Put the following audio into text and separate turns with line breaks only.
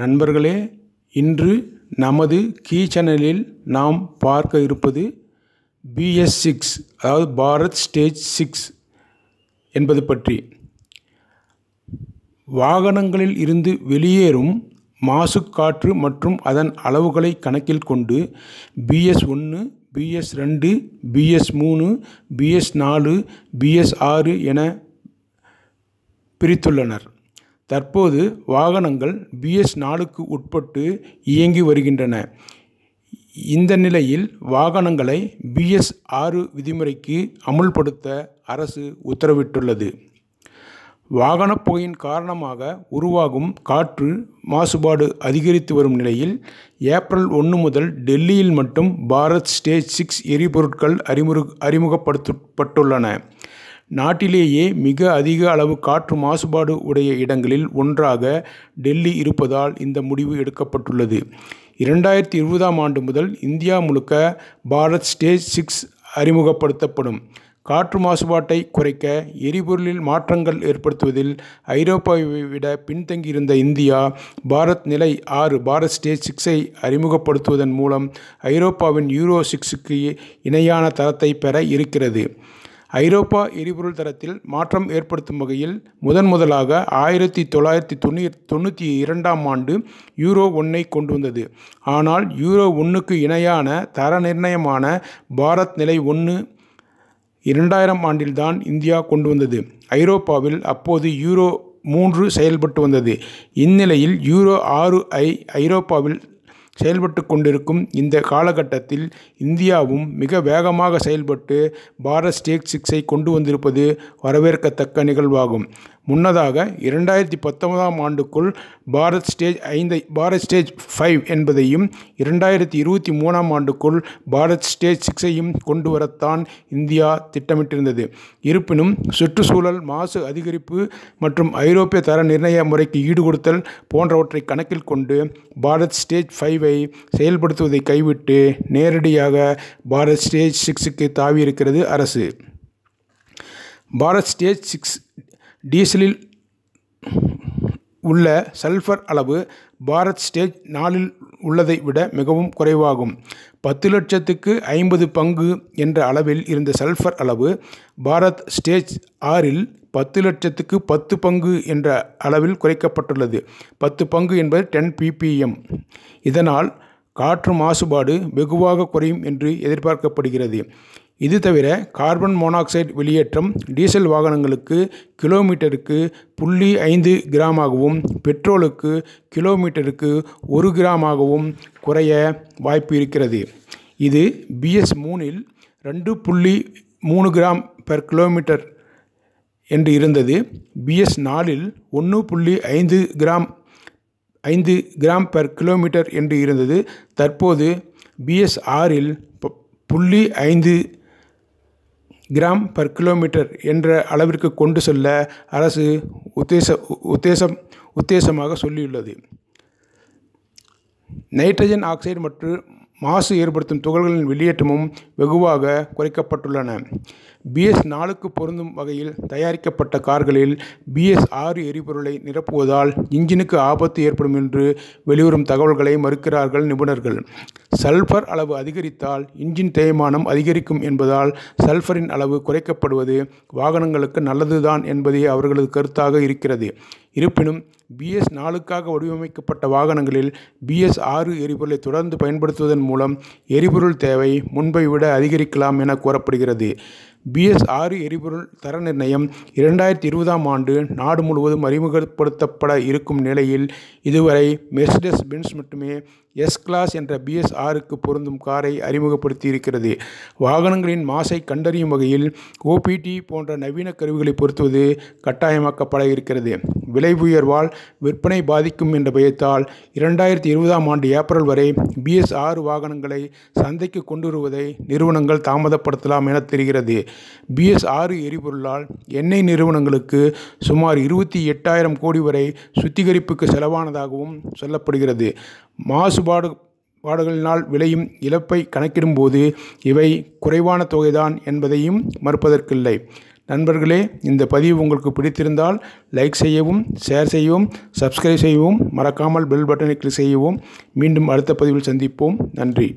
நண்பர்களே இன்று நமது கீ சேனலில் நாம் பார்க்க இருப்பது பிஎஸ் சிக்ஸ் அதாவது பாரத் ஸ்டேஜ் சிக்ஸ் என்பது பற்றி வாகனங்களில் இருந்து வெளியேறும் மாசு காற்று மற்றும் அதன் அளவுகளை கணக்கில் கொண்டு பிஎஸ் ஒன்று பிஎஸ் ரெண்டு பிஎஸ் மூணு பிஎஸ் நாலு பிஎஸ் ஆறு என பிரித்துள்ளனர் தற்போது வாகனங்கள் பிஎஸ் நாலுக்கு உட்பட்டு இயங்கி வருகின்றன இந்த நிலையில் வாகனங்களை பிஎஸ் ஆறு விதிமுறைக்கு அமுல்படுத்த அரசு உத்தரவிட்டுள்ளது வாகனப் புகையின் காரணமாக உருவாகும் காற்று மாசுபாடு அதிகரித்து வரும் நிலையில் ஏப்ரல் ஒன்று முதல் டெல்லியில் மட்டும் பாரத் ஸ்டேஜ் சிக்ஸ் எரிபொருட்கள் அறிமுக அறிமுகப்படுத்தப்பட்டுள்ளன நாட்டிலேயே மிக அதிக அளவு காற்று மாசுபாடு உடைய இடங்களில் ஒன்றாக டெல்லி இருப்பதால் இந்த முடிவு எடுக்கப்பட்டுள்ளது இரண்டாயிரத்தி இருபதாம் ஆண்டு முதல் இந்தியா முழுக்க பாரத் ஸ்டேஜ் சிக்ஸ் அறிமுகப்படுத்தப்படும் காற்று மாசுபாட்டை குறைக்க எரிபொருளில் மாற்றங்கள் ஏற்படுத்துவதில் ஐரோப்பாவை விட பின்தங்கியிருந்த இந்தியா பாரத் நிலை ஆறு பாரத் ஸ்டேஜ் சிக்ஸை அறிமுகப்படுத்துவதன் மூலம் ஐரோப்பாவின் யூரோ சிக்ஸுக்கு இணையான தரத்தை பெற இருக்கிறது ஐரோப்பா எரிபொருள் தரத்தில் மாற்றம் ஏற்படுத்தும் வகையில் முதன் முதலாக ஆயிரத்தி தொள்ளாயிரத்தி தொண்ணூ தொண்ணூற்றி இரண்டாம் ஆண்டு யூரோ ஒன்னை கொண்டு வந்தது ஆனால் யூரோ ஒன்றுக்கு இணையான தர நிர்ணயமான பாரத் நிலை ஒன்று இரண்டாயிரம் ஆண்டில்தான் இந்தியா கொண்டு வந்தது ஐரோப்பாவில் அப்போது யூரோ மூன்று செயல்பட்டு வந்தது இந்நிலையில் யூரோ ஆறு ஐ ஐரோப்பாவில் செயல்பட்டு கொண்டிருக்கும் இந்த காலகட்டத்தில் இந்தியாவும் மிக வேகமாக செயல்பட்டு பாரத் ஸ்டேக் சிக்ஸை கொண்டு வந்திருப்பது வரவேற்கத்தக்க நிகழ்வாகும் முன்னதாக இரண்டாயிரத்தி பத்தொன்பதாம் ஆண்டுக்குள் பாரத் ஸ்டேஜ் ஐந்தை பாரத் ஸ்டேஜ் ஃபைவ் என்பதையும் இரண்டாயிரத்தி இருபத்தி மூணாம் ஆண்டுக்குள் பாரத் ஸ்டேஜ் சிக்ஸையும் கொண்டு வரத்தான் இந்தியா திட்டமிட்டிருந்தது இருப்பினும் சுற்றுச்சூழல் மாசு அதிகரிப்பு மற்றும் ஐரோப்பிய தர நிர்ணய முறைக்கு ஈடுகொடுத்தல் போன்றவற்றை கணக்கில் கொண்டு பாரத் ஸ்டேஜ் ஃபைவை அறிவிப்பை செயல்படுத்துவதை கைவிட்டு நேரடியாக பாரத் ஸ்டேஜ் சிக்ஸுக்கு தாவியிருக்கிறது அரசு பாரத் ஸ்டேஜ் சிக்ஸ் டீசலில் உள்ள சல்ஃபர் அளவு பாரத் ஸ்டேஜ் நாலில் உள்ளதை விட மிகவும் குறைவாகும் பத்து லட்சத்துக்கு ஐம்பது பங்கு என்ற அளவில் இருந்த சல்ஃபர் அளவு பாரத் ஸ்டேஜ் ஆறில் பத்து லட்சத்துக்கு பத்து பங்கு என்ற அளவில் குறைக்கப்பட்டுள்ளது பத்து பங்கு என்பது டென் பிபிஎம் இதனால் காற்று மாசுபாடு வெகுவாக குறையும் என்று எதிர்பார்க்கப்படுகிறது இது தவிர கார்பன் மோனாக்சைடு வெளியேற்றம் டீசல் வாகனங்களுக்கு கிலோமீட்டருக்கு புள்ளி ஐந்து கிராமாகவும் பெட்ரோலுக்கு கிலோமீட்டருக்கு ஒரு கிராமாகவும் குறைய வாய்ப்பு இருக்கிறது இது பிஎஸ் மூணில் ரெண்டு புள்ளி மூணு கிராம் பெர் கிலோமீட்டர் என்று இருந்தது பிஎஸ் நாலில் ஒன்று புள்ளி ஐந்து கிராம் ஐந்து கிராம் பெர் கிலோமீட்டர் என்று இருந்தது தற்போது பிஎஸ் ஆறில் புள்ளி ஐந்து கிராம் பர் கிலோமீட்டர் என்ற அளவிற்கு கொண்டு செல்ல அரசு உத்தேச உத்தேசம் உத்தேசமாக சொல்லியுள்ளது நைட்ரஜன் ஆக்சைடு மற்றும் மாசு ஏற்படுத்தும் துகள்களின் வெளியேற்றமும் வெகுவாக குறைக்கப்பட்டுள்ளன பிஎஸ் நாலுக்கு பொருந்தும் வகையில் தயாரிக்கப்பட்ட கார்களில் பிஎஸ் ஆறு எரிபொருளை நிரப்புவதால் இன்ஜினுக்கு ஆபத்து ஏற்படும் என்று வெளிவரும் தகவல்களை மறுக்கிறார்கள் நிபுணர்கள் சல்ஃபர் அளவு அதிகரித்தால் இன்ஜின் தேய்மானம் அதிகரிக்கும் என்பதால் சல்ஃபரின் அளவு குறைக்கப்படுவது வாகனங்களுக்கு நல்லதுதான் என்பதே அவர்களது கருத்தாக இருக்கிறது இருப்பினும் பிஎஸ் நாலுக்காக வடிவமைக்கப்பட்ட வாகனங்களில் பிஎஸ் ஆறு எரிபொருளை தொடர்ந்து பயன்படுத்துவதன் மூலம் எரிபொருள் தேவை முன்பை விட அதிகரிக்கலாம் என கூறப்படுகிறது பிஎஸ் ஆறு எரிபொருள் தர நிர்ணயம் இரண்டாயிரத்தி இருபதாம் ஆண்டு நாடு முழுவதும் அறிமுகப்படுத்தப்பட இருக்கும் நிலையில் இதுவரை மெர்சிடஸ் பென்ஸ் மட்டுமே எஸ் கிளாஸ் என்ற பிஎஸ் ஆறுக்கு பொருந்தும் காரை அறிமுகப்படுத்தி இருக்கிறது வாகனங்களின் மாசை கண்டறியும் வகையில் ஓபிடி போன்ற நவீன கருவிகளை பொருத்துவது கட்டாயமாக்கப்பட இருக்கிறது விலை உயர்வால் விற்பனை பாதிக்கும் என்ற பயத்தால் இரண்டாயிரத்தி இருபதாம் ஆண்டு ஏப்ரல் வரை பிஎஸ் ஆறு வாகனங்களை சந்தைக்கு கொண்டு வருவதை நிறுவனங்கள் தாமதப்படுத்தலாம் என தெரிகிறது பிஎஸ் ஆறு எரிபொருளால் எண்ணெய் நிறுவனங்களுக்கு சுமார் இருபத்தி எட்டாயிரம் கோடி வரை சுத்திகரிப்புக்கு செலவானதாகவும் சொல்லப்படுகிறது மாசுபாடு பாடுகளினால் விளையும் இழப்பை கணக்கிடும்போது இவை குறைவான தொகைதான் என்பதையும் மறுப்பதற்கில்லை நண்பர்களே இந்த பதிவு உங்களுக்கு பிடித்திருந்தால் லைக் செய்யவும் ஷேர் செய்யவும் சப்ஸ்கிரைப் செய்யவும் மறக்காமல் பெல் பட்டனை கிளிக் செய்யவும் மீண்டும் அடுத்த பதிவில் சந்திப்போம் நன்றி